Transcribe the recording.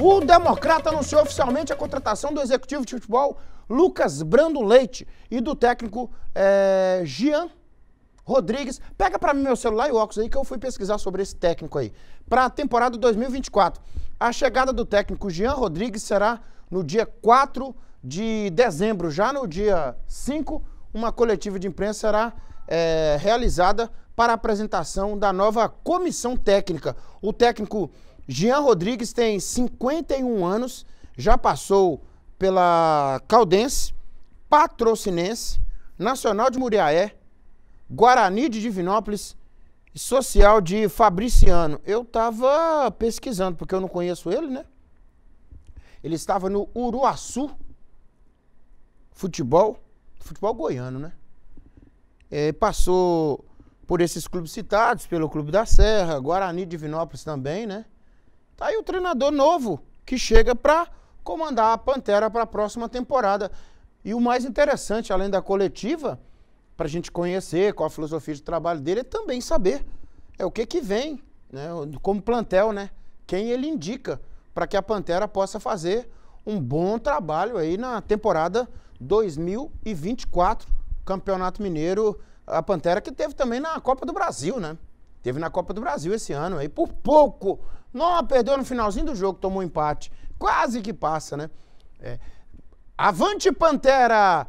O Democrata anunciou oficialmente a contratação do executivo de futebol Lucas Brando Leite e do técnico é, Jean Rodrigues. Pega para mim meu celular e óculos aí que eu fui pesquisar sobre esse técnico aí. Para a temporada 2024. A chegada do técnico Jean Rodrigues será no dia 4 de dezembro. Já no dia 5, uma coletiva de imprensa será é, realizada para a apresentação da nova comissão técnica. O técnico Jean Rodrigues tem 51 anos, já passou pela Caldense, Patrocinense, Nacional de Muriaé, Guarani de Divinópolis e Social de Fabriciano. Eu estava pesquisando, porque eu não conheço ele, né? Ele estava no Uruaçu Futebol, futebol goiano, né? É, passou por esses clubes citados, pelo Clube da Serra, Guarani de Divinópolis também, né? Tá aí o treinador novo que chega para comandar a Pantera para a próxima temporada. E o mais interessante, além da coletiva, para a gente conhecer qual a filosofia de trabalho dele, é também saber é o que, que vem, né? como plantel, né? quem ele indica para que a Pantera possa fazer um bom trabalho aí na temporada 2024, Campeonato Mineiro, a Pantera que teve também na Copa do Brasil, né? Teve na Copa do Brasil esse ano aí, por pouco. Não, perdeu no finalzinho do jogo, tomou um empate. Quase que passa, né? É. Avante, Pantera!